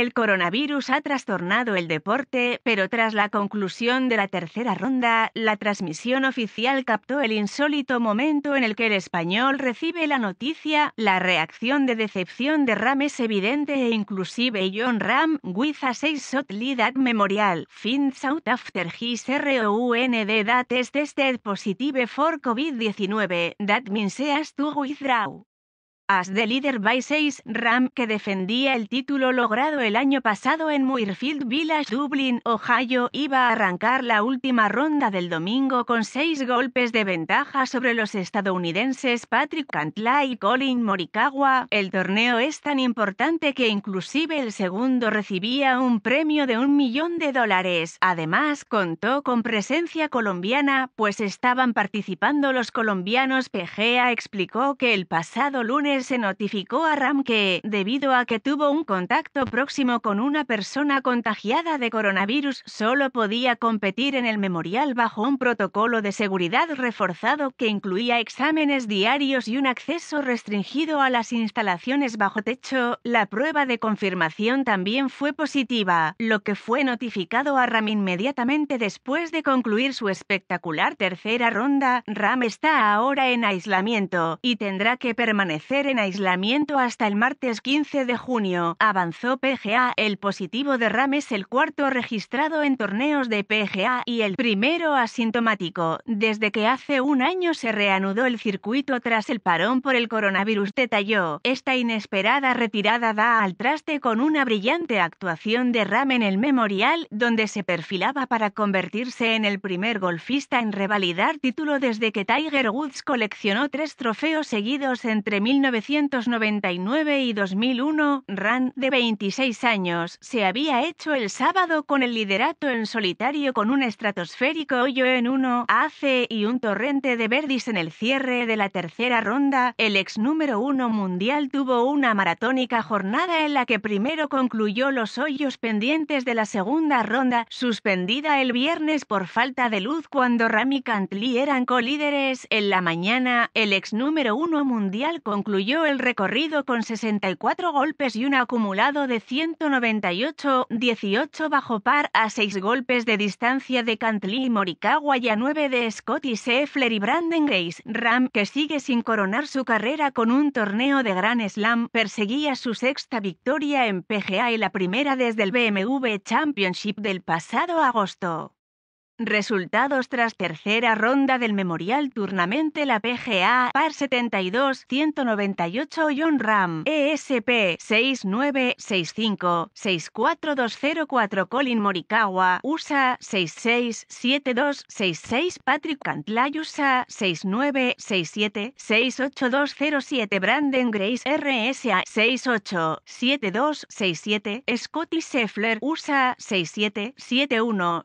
El coronavirus ha trastornado el deporte, pero tras la conclusión de la tercera ronda, la transmisión oficial captó el insólito momento en el que el español recibe la noticia, la reacción de decepción de Ram es evidente e inclusive John Ram, with a 6 shot lead at Memorial, finds out after his ROUND that tested positive for COVID-19, that means he has to withdraw as the leader by 6 Ram que defendía el título logrado el año pasado en Muirfield Village, Dublin, Ohio, iba a arrancar la última ronda del domingo con seis golpes de ventaja sobre los estadounidenses Patrick Cantla y Colin Morikawa. El torneo es tan importante que inclusive el segundo recibía un premio de un millón de dólares. Además, contó con presencia colombiana, pues estaban participando los colombianos. PGA explicó que el pasado lunes se notificó a Ram que, debido a que tuvo un contacto próximo con una persona contagiada de coronavirus, solo podía competir en el memorial bajo un protocolo de seguridad reforzado que incluía exámenes diarios y un acceso restringido a las instalaciones bajo techo. La prueba de confirmación también fue positiva, lo que fue notificado a Ram inmediatamente después de concluir su espectacular tercera ronda. Ram está ahora en aislamiento y tendrá que permanecer en aislamiento hasta el martes 15 de junio, avanzó PGA. El positivo de es el cuarto registrado en torneos de PGA y el primero asintomático, desde que hace un año se reanudó el circuito tras el parón por el coronavirus, detalló. Esta inesperada retirada da al traste con una brillante actuación de Ram en el Memorial, donde se perfilaba para convertirse en el primer golfista en revalidar título desde que Tiger Woods coleccionó tres trofeos seguidos entre 19 1999 y 2001, Ran, de 26 años, se había hecho el sábado con el liderato en solitario con un estratosférico hoyo en uno, hace y un torrente de verdis en el cierre de la tercera ronda. El ex número uno mundial tuvo una maratónica jornada en la que primero concluyó los hoyos pendientes de la segunda ronda, suspendida el viernes por falta de luz cuando Rami Cantli eran colíderes. En la mañana, el ex número uno mundial concluyó el recorrido con 64 golpes y un acumulado de 198, 18 bajo par a 6 golpes de distancia de Cantley y Morikawa y a 9 de Scotty Scheffler y Brandon Grace. Ram, que sigue sin coronar su carrera con un torneo de Gran Slam, perseguía su sexta victoria en PGA y la primera desde el BMW Championship del pasado agosto. Resultados tras tercera ronda del Memorial Tournamente la PGA Par 72 198 John Ram ESP 6965 64204 Colin Morikawa USA 667266 Patrick Cantlay USA 6967 68207 Brandon Grace RSA 687267 Scotty Scheffler USA 71,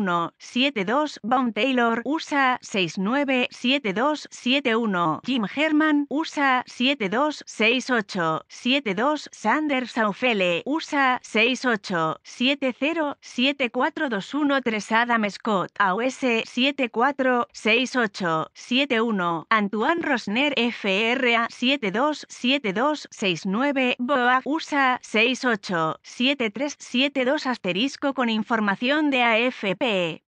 1 2 Bone Taylor USA 6-9-7-2-7-1 Jim Herman USA 7-2-6-8-7-2 Sander Saufele USA 6-8-7-0-7-4-2-1-3 Adam Scott AOS 7-4-6-8-7-1 Antoine Rosner FRA 7-2-7-2-6-9 Boag USA 6-8-7-3-7-2 Asterisco con información de AFP Hey